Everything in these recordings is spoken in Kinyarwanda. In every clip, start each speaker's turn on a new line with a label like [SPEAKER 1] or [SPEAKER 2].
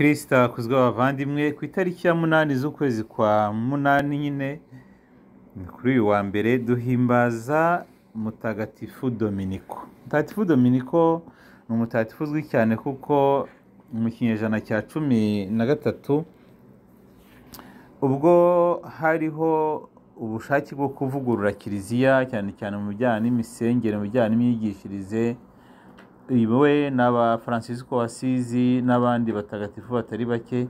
[SPEAKER 1] kirisita akuzwe abavandimwe ku itariki ya munani z'ukwezi kwa munani nyine kuri uyu wa mbere duhimbaza mutagatifu dominiko mutagatifu dominiko ni umutagatifu uzwi cyane kuko mu kinyejana cya cumi na gatatu ubwo hariho ubushake bwo kuvugurura kiliziya cyane cyane mu bijyanye n'imisengere mu bijyanye n'imyigishirize we n'aba francisco wasizi n'abandi batagatifu batari bake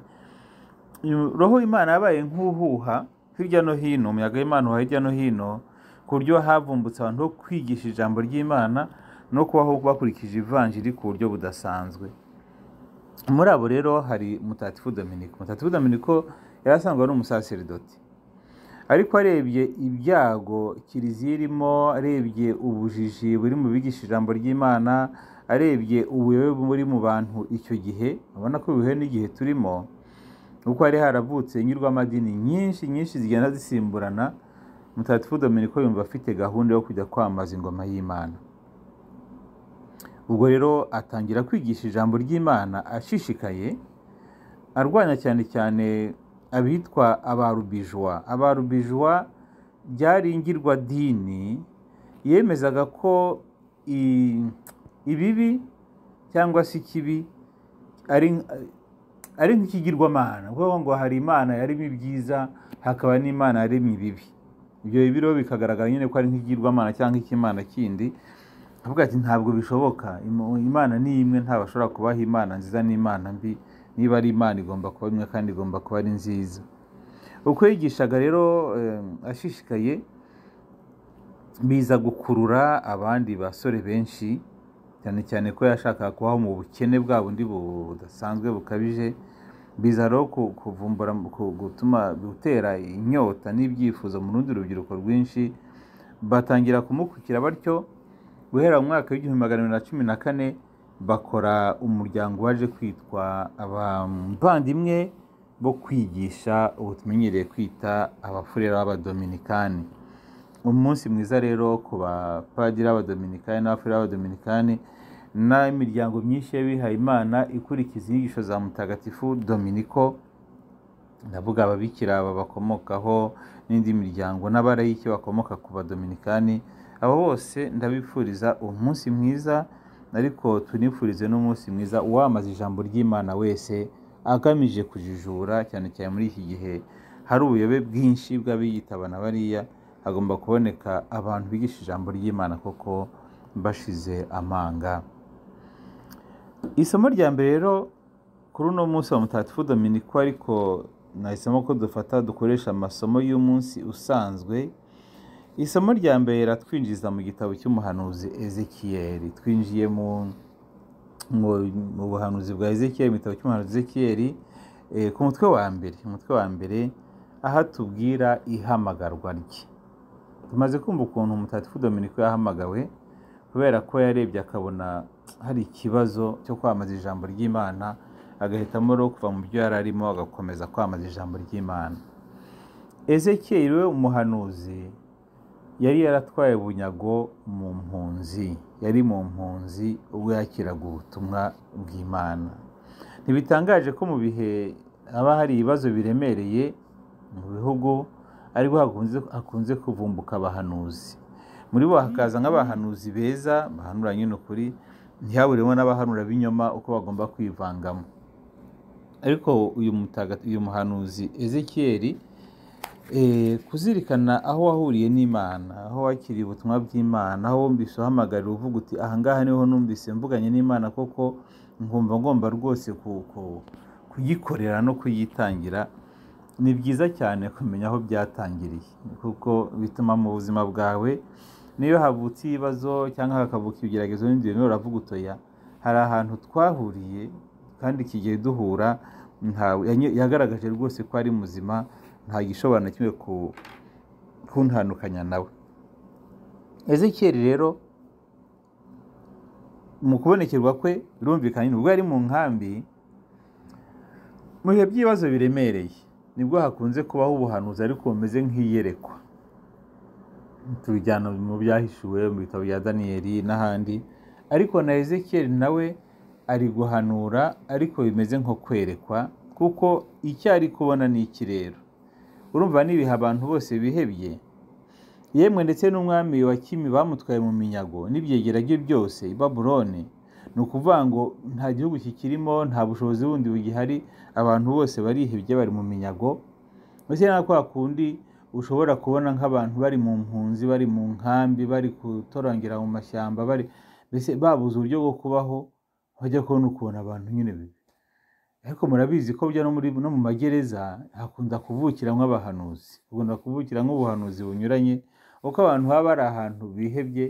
[SPEAKER 1] roho imana yabaye nk'uhuha hirya no hino umuyaga w'imana uhuha hirya no hino ku buryo havumbutse abantu bo kwigisha ijambo ry'imana no kubaho bakurikije ivanjiri ku buryo budasanzwe muri abo rero hari mutatifu Dominico mutatifu dominiko yari asanzwe ari umusaseridoti ariko arebye ibyago kiliziya irimo arebye ubujiji buri mu bigisha ijambo ry'imana arebye ubuyobe buri mu bantu icyo gihe abona ko bihuye n'igihe turimo kuko hari haravutse inyurw'amadini nyinshi nyinshi zigenda zisimburana mutagatifu dominiko yumva afite gahunda yo kujya kwambaza ingoma y'imana ubwo rero atangira kwigisha ijambo ry'imana ashishikaye arwanya cyane cyane abitwa abarubijwa abarubijwa byaringirwa dini yemezaga ko ibibi cyangwa se ikibi ari nk'ikigirwamana kuko ngo hari imana yarimo ibyiza hakaba n'imana yaremye ibibi ibyo bibi rero bikagaragara nyine ko ari nk'ikigirwamana cyangwa ik'imana kindi avuga ati ntabwo bishoboka imana ni imwe bashobora kubaha imana nziza n'imana mbi niba ari imana igomba kuba imwe kandi igomba kuba ari nziza uko yigishaga rero ashishikaye biza gukurura abandi basore benshi cyane cyane ko yashakaga kubaho mu bukene bwa bundi budasanzwe bukabije biza rero kuvumbura gutuma gutera inyota n'ibyifuzo mu rundi rubyiruko rwinshi batangira kumukukira batyo guhera mu mwaka w'igihumbi magana abiri na cumi na kane bakora umuryango waje kwitwa abavandimwe bo kwigisha ubu tumenyereye kwita abafurera b'abadominikani umunsi mwiza rero ku bapadiri b'abadominikani n'abafurera b'abadominikani n'imiryango myinshi y'abihaye imana ikurikiza inyigisho za mutagatifu dominiko ndavuga ababikira aba bakomokaho n'indi miryango n'abarayiki bakomoka ku badominikani abo bose ndabifuriza umunsi mwiza ariko tunifurize n'umunsi mwiza uwamaze ijambo ry'imana wese agamije kujijura cyane cyane muri iki gihe hari ubuyobe bwinshi bw'abiyitaba na bariya hagomba kuboneka abantu bigisha ijambo ry'imana koko bashize amanga isomo rya mbere rero kuri uno munsi wa mutagatifu dominiko ariko nahisemo ko dufata dukoresha amasomo y'umunsi usanzwe isomo rya mbere ratwinjiza mu gitabo cy'umuhanuzi ezekiyeri twinjiye mu mu buhanuzi bwa ezekiyeri mu gitabo cy'umuhanuzi ezekiyeri eh, ku mutwe wa mbere umutwe wa mbere aha tubwira ihamagarwa rye tumaze kumva ukuntu umutagatifu dominiko yahamagawe kubera ko yarebye akabona hari ikibazo cyo kwamamaza ijambo ry'imana agahitamo rero kuva mu byo yari arimo agakomeza kwamamaza ijambo ry'imana ezekiyeri we umuhanuzi yari yaratwaye bunyago mu mpunzi yari mu mpunzi ubwo yakiraga ubutumwa bw'imana ntibitangaje ko mu bihe haba hari ibibazo biremereye mu bihugu ariko hakunze kuvumbuka abahanuzi muri bo hakaza nk'abahanuzi beza bahanura nyine ukuri ntihaburemo n'abahanura b'inyoma uko bagomba kwivangamo ariko uyu uyu muhanuzi ezekiyeri eh, kuzirikana aho wahuriye n'imana aho wakiriye ubutumwa bw'imana aho wumvise uhamagarira uvuga uti ahangaha niho numvise mvuganye n'imana koko nkumva ngomba rwose kuyikorera no kuyitangira ni byiza cyane kumenya aho byatangiriye kuko bituma mu buzima bwawe n'iyo havutse ibibazo cyangwa hakavuka ibigeragezo n'ibindi bintu uravuga utoya hari ahantu twahuriye kandi kigiye gihe duhura yagaragaje rwose ko ari muzima nta gishobora na kimwe kuntanukanya nawe ezekiyeri rero mu kubonekerwa kwe birumvikanye ubwo yari mu nkambi mu bihe by'ibibazo biremereye nibwo hakunze kubaho ubuhanuzi ariko bumeze nk'iyerekwa tubijyana mu byahishuwe mu bitabo bya daniyeli n'ahandi ariko na ezekiyeli nawe ari guhanura ariko bimeze nko kwerekwa kuko icyo ari kubona ni iki rero urumva n'ibihe abantu bose bihebye yemwe ndetse n'umwami wa kimi bamutwaye mu minyago n'ibyegera byose i babulone ni ukuvuga ngo nta gihugu kikirimo nta bushobozi bundi bugihari abantu bose barihebye bari mu minyago mbese nka kwa kundi ushobora kubona nk'abantu bari mu mpunzi bari mu nkambi bari gutorongera mu mashyamba bari mbese babuze uburyo bwo kubaho bajya kubona ukubona abantu nyine bibi ariko murabizi ko bujya no mu magereza hakunda kuvukira nk’abahanuzi hakunda kuvukira nk’ubuhanuzi bunyuranye kuko abantu baba bari ahantu bihebye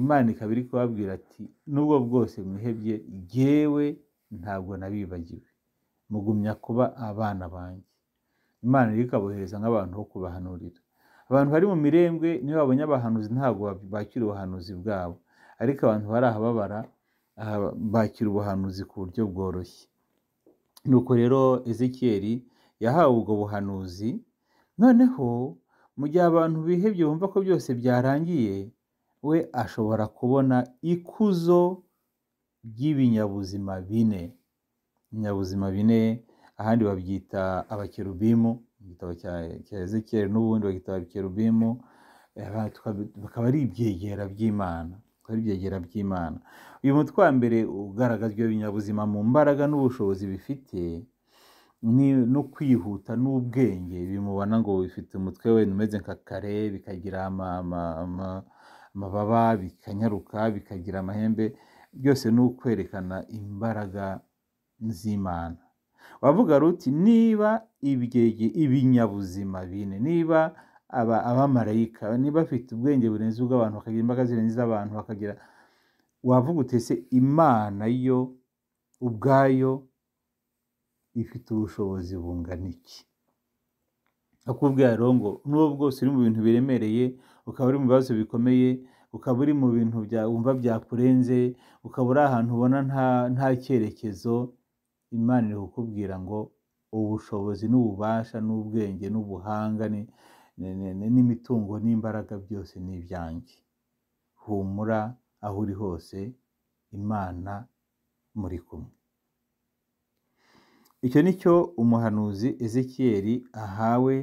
[SPEAKER 1] imana ikaba iri kubabwira ati n'ubwo bwose mwihebye yewe ntabwo nabibagiwe mugumya kuba abana banjye imana rero ikabohereza nk'abantu bo kubahanurira abantu bari mu mirembwe niyo babonye abahanuzi ntabwo bakira ubuhanuzi bwabo ariko abantu bari ahababara bakira ubuhanuzi ku buryo bworoshye nuko rero ezekiyeri yahawe ubwo buhanuzi noneho mu gihe abantu bihebye bumva ko byose byarangiye we ashobora kubona ikuzo ry'ibinyabuzima bine ibinyabuzima bine ahandi babyita abakerubimu igitabo cya ezekiyeli n'ubundi bagita abakerubimu eh, bikaba ari ibyegera by'imana bikaba ari ibyegera by'imana uyu mutwe wa mbere ugaragazwa ibinyabuzima mu mbaraga n'ubushobozi bifite no kwihuta n'ubwenge bimubona ngo bifite umutwe we umeze nka kare bikagira amababa bikanyaruka bikagira amahembe byose ni ukwerekana imbaraga z'imana wavuga ruti niba ibinyabuzima bine niba abamarayika niba bafite ubwenge burenze ubw'abantu bakagira imbaraga zirenze iz'abantu bakagira wavuga utese imana yo ubwayo ifite ubushobozi bungana iki akubwira ngo n'ubu bwose uri mu bintu biremereye ukaba uri mu bibazo bikomeye ukaba uri mu bintu wumva byakurenze ukaba uri ahantu ubona nta cyerekezo imana iri kukubwira ngo ubushobozi n'ububasha n'ubwenge n'ubuhanga n'imitungo n'imbaraga byose ni ibyanjye humura aho uri hose imana muri kumwe icyo ni cyo umuhanuzi ezekiyeri ahawe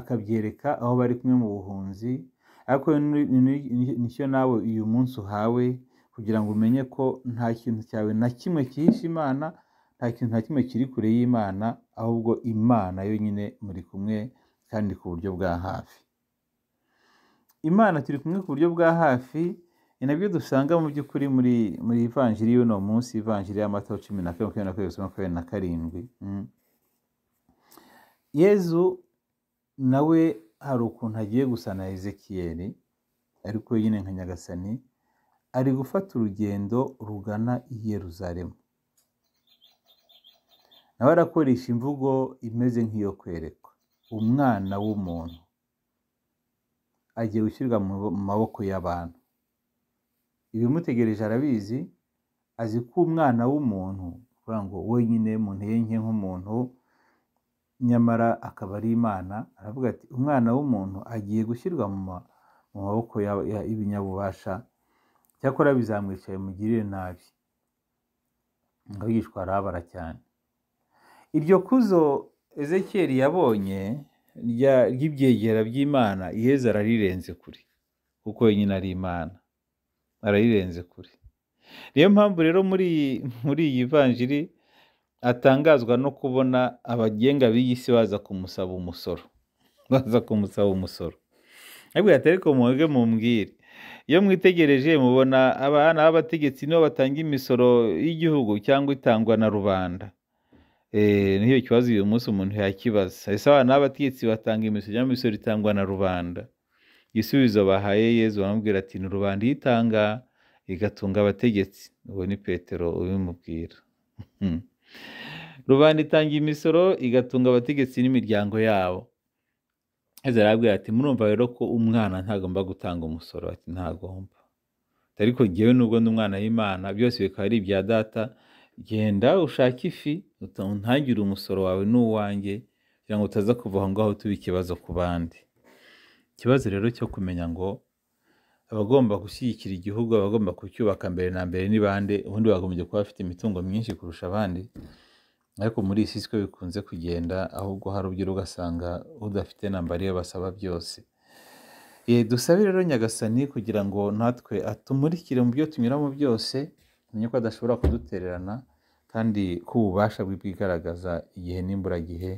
[SPEAKER 1] akabyereka aho bari kumwe mu buhunzi ariko nicyo nawe uyu munsi uhawe kugira ngo umenye ko nta kintu cyawe na kimwe cyihishe imana nta kintu na kimwe kiri kure y'Imana ahubwo Imana yonyine muri kumwe kandi ku buryo bwa hafi Imana turi kumwe ku buryo bwa hafi ni nabyo dusanga mu by'ukuri muri muri ivanjiri y'uno munsi ivanjiri y'amato cumi na kane makumyabiri na kabiri makumyabiri na karindwi mm. yezu nawe hari ukuntu agiye gusa na ezekiyeri ariko wenyine nka nyagasani ari gufata urugendo rugana i Yeruzalemu nawe arakoresha imvugo imeze nk'iyo kwerekwa umwana w'umuntu agiye gushyirwa mu maboko y'abantu ibimutegereje arabizi azi ko umwana w'umuntu kuvuga ngo wenyine muntu nke nk'umuntu nyamara akaba ari imana aravuga ati umwana w'umuntu agiye gushyirwa mu maboko y'ibinyabubasha cyakora bizamwicaye mugirire nabi abigishwa arabara cyane iryo kuzo ezekiyeli yabonye ry'ibyegera by'imana iheze ararirenze kure kuko nyine ari imana ararirenze kure niyo mpamvu rero muri iyi vanjiri atangazwa no kubona abagenga b'iyi si baza kumusaba umusoro baza kumusaba umusoro ariko ariko muge mumbwire iyo mwitegereje mubona abana b'abategetsi nibo batanga imisoro y'igihugu cyangwa itangwa na rubanda Eh, niyo kibazo uyu munsi umuntu yakibaza hahise n'abategetsi batanga imisoro cyangwa imisoro itangwa na rubanda igisubizo bahaye yezu baramubwira ati ni rubanda itanga igatunga abategetsi uwo ni petero ubimubwira rubanda itanga imisoro igatunga abategetsi n'imiryango yabo heza arabwira ati murumva rero ko umwana ntagomba gutanga umusoro ati ntagomba ariko ngewe nubwo n'umwana w'imana byose bikaba ari ibya data genda ushake ifi untangire umusoro wawe n'uwanjye kugira ngo utaza kuva aho ngaho tuba ikibazo ku bandi ikibazo rero cyo kumenya ngo abagomba gushyigikira igihugu abagomba kucyubaka mbere na mbere ni bande ubundi bagombye kuba bafite imitungo myinshi kurusha abandi ariko muri isi siko bikunze kugenda ahubwo hari ubyo ugasanga udafite namba ariyo basaba byose eh, dusabe rero nyagasani kugira ngo natwe atumurikire mu byo tunyuramo byose tumenye ko adashobora kudutererana kandi ko ububasha bwe bwigaragaza igihe n'imburagihe